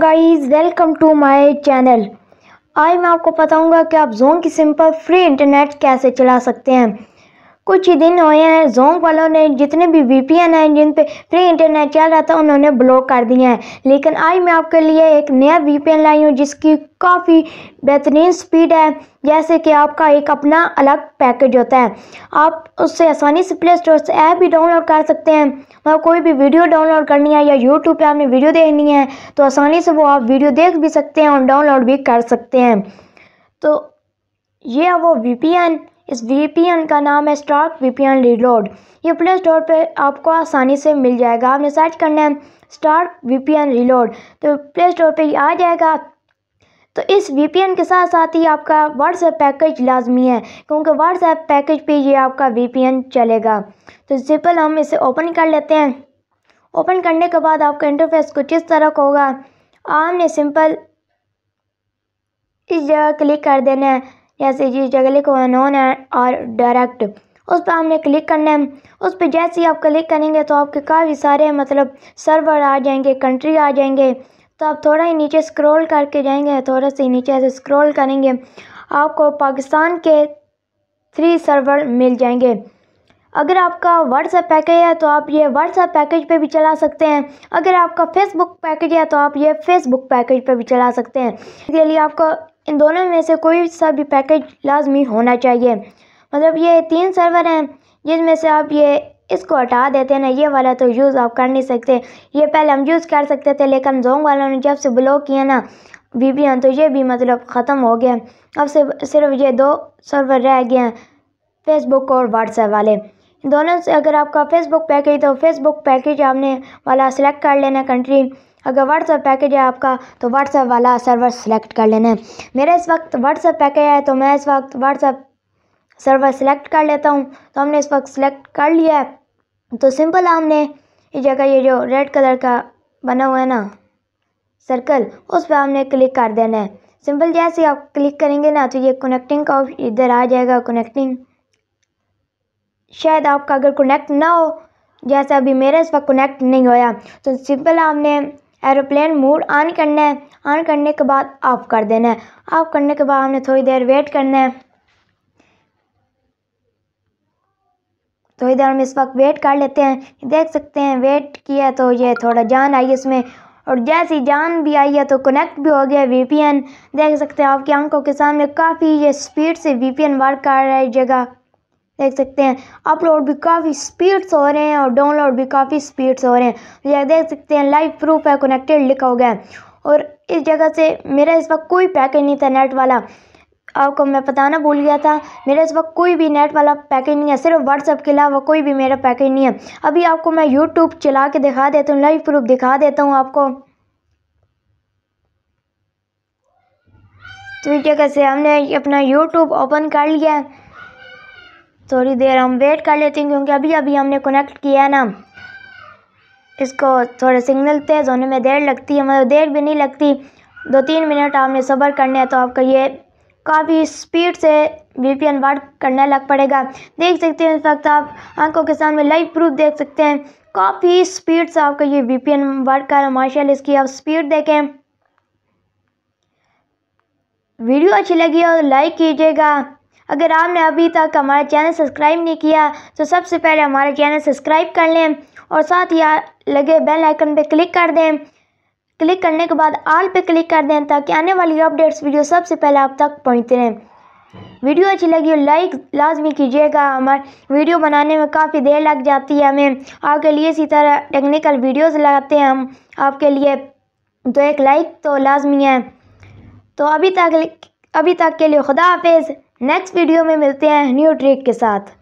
guys welcome to my channel आज मैं आपको बताऊंगा कि आप जोन की सिम पर फ्री इंटरनेट कैसे चला सकते हैं कुछ ही दिन हुए हैं जोंग वालों ने जितने भी वीपीएन हैं जिन पे फ्री इंटरनेट चल रहा था उन्होंने ब्लॉक कर दिया है लेकिन आज मैं आपके लिए एक नया वीपीएन लाई हूँ जिसकी काफ़ी बेहतरीन स्पीड है जैसे कि आपका एक अपना अलग पैकेज होता है आप उससे आसानी से प्ले स्टोर से ऐप भी डाउनलोड कर सकते हैं और कोई भी वीडियो डाउनलोड करनी है या यूट्यूब पर आपने वीडियो देखनी है तो आसानी से वो आप वीडियो देख भी सकते हैं और डाउनलोड भी कर सकते हैं तो ये है वो वी इस वीपीएन का नाम है स्टॉक वीपीएन रिलोड ये प्ले स्टोर पर आपको आसानी से मिल जाएगा आपने सर्च करना है स्टॉक वीपीएन रिलोड तो प्ले स्टोर पर आ जाएगा तो इस वीपीएन के साथ साथ ही आपका व्हाट्सएप पैकेज लाजमी है क्योंकि व्हाट्सएप पैकेज पे ये आपका वीपीएन चलेगा तो सिंपल हम इसे ओपन कर लेते हैं ओपन करने के बाद आपका इंटरफेस कुछ इस तरह का होगा आपने सिंपल इस जगह क्लिक कर देना है जैसे जिस जगह को नॉन है और डायरेक्ट उस पर हमने क्लिक करना है उस पर जैसे ही आप क्लिक करेंगे तो आपके काफ़ी सारे मतलब सर्वर आ जाएंगे कंट्री आ जाएंगे तो आप थोड़ा ही नीचे स्क्रॉल करके जाएंगे थोड़ा सा नीचे ऐसे स्क्रॉल करेंगे आपको पाकिस्तान के थ्री सर्वर मिल जाएंगे अगर आपका व्हाट्सएप पैकेज है तो आप ये व्हाट्सएप पैकेज पे भी चला सकते हैं अगर आपका फेसबुक पैकेज है तो आप ये फेसबुक पैकेज पे भी चला सकते हैं इसके लिए आपको इन दोनों में से कोई सा भी पैकेज लाजमी होना चाहिए मतलब ये तीन सर्वर हैं जिसमें से आप ये इसको हटा देते हैं ना ये वाला तो यूज़ आप कर नहीं सकते ये पहले हम यूज़ कर सकते थे लेकिन जोंग वालों ने जब से ब्लॉक किया ना एन तो ये भी मतलब ख़त्म हो गया अब से सिर्फ ये दो सर्वर रह गए हैं फेसबुक और व्हाट्सएप वाले दोनों से अगर आपका फेसबुक पैकेज तो फेसबुक पैकेज आपने वाला सिलेक्ट कर लेना कंट्री अगर व्हाट्सअप पैकेज है आपका तो व्हाट्सअप वाला सर्वर सेलेक्ट कर लेना है मेरे इस वक्त व्हाट्सअप पैकेज है तो मैं इस वक्त व्हाट्सअप सर्वर सेलेक्ट कर लेता हूँ तो हमने इस वक्त सेलेक्ट कर लिया है तो सिंपल हमने इस जगह ये जो रेड कलर का बना हुआ है ना सर्कल उस पर हमने क्लिक कर देना है सिंपल जैसे आप क्लिक करेंगे ना तो ये कनेक्टिंग का इधर आ जाएगा कनेक्टिंग शायद आपका अगर कनेक्ट ना हो जैसे अभी मेरा इस वक्त कनेक्ट नहीं होया तो सिंपल हमने एरोप्लेन मोड ऑन करना है ऑन करने के बाद ऑफ कर देना है ऑफ करने के बाद हमने थोड़ी देर वेट करना है थोड़ी देर हम इस वक्त वेट कर लेते हैं देख सकते हैं वेट किया तो ये थोड़ा जान आई इसमें और जैसी जान भी आई है तो कनेक्ट भी हो गया वीपीएन देख सकते हैं आपकी आंखों के सामने काफ़ी ये स्पीड से वीपीएन वर्क कर रहा है जगह देख सकते हैं अपलोड भी काफ़ी स्पीड्स हो रहे हैं और डाउनलोड भी काफ़ी स्पीड्स हो रहे हैं तो यह देख सकते हैं लाइव प्रूफ है कनेक्टेड लिखा हो गया है और इस जगह से मेरा इस वक्त कोई पैकेज नहीं था नेट वाला आपको मैं बताना भूल गया था मेरा इस वक्त कोई भी नेट वाला पैकेज नहीं है सिर्फ व्हाट्सअप के अलावा कोई भी मेरा पैकेज नहीं है अभी आपको मैं यूट्यूब चला के दिखा देता हूँ लाइव प्रूफ दिखा देता हूँ आपको तो इस जगह से हमने अपना यूट्यूब ओपन कर लिया है थोड़ी देर हम वेट कर लेते हैं क्योंकि अभी अभी हमने कनेक्ट किया है ना इसको थोड़ा सिग्नल तेज़ होने में देर लगती है मतलब देर भी नहीं लगती दो तीन मिनट आपने सब्र करने है तो आपका ये काफ़ी स्पीड से वी पी एन वर्क करने लग पड़ेगा देख सकते हैं इस वक्त आप आंखों के सामने लाइव प्रूफ देख सकते हैं काफ़ी स्पीड से आपका ये वी पी एन वर्क कर रहा मार्शल इसकी आप स्पीड देखें वीडियो अच्छी लगी हो लाइक तो कीजिएगा अगर आपने अभी तक हमारा चैनल सब्सक्राइब नहीं किया तो सबसे पहले हमारा चैनल सब्सक्राइब कर लें और साथ ही लगे बेल आइकन पर क्लिक कर दें क्लिक करने के बाद आल पे क्लिक कर दें ताकि आने वाली अपडेट्स वीडियो सबसे पहले आप तक पहुँचते रहें वीडियो अच्छी लगी हो लाइक लाजमी कीजिएगा हमारे वीडियो बनाने में काफ़ी देर लग जाती है हमें आपके लिए इसी तरह टेक्निकल वीडियोस लगाते हैं हम आपके लिए तो एक लाइक तो लाजमी है तो अभी तक अभी तक के लिए खुदा हाफिज़ नेक्स्ट वीडियो में मिलते हैं न्यू ट्रिक के साथ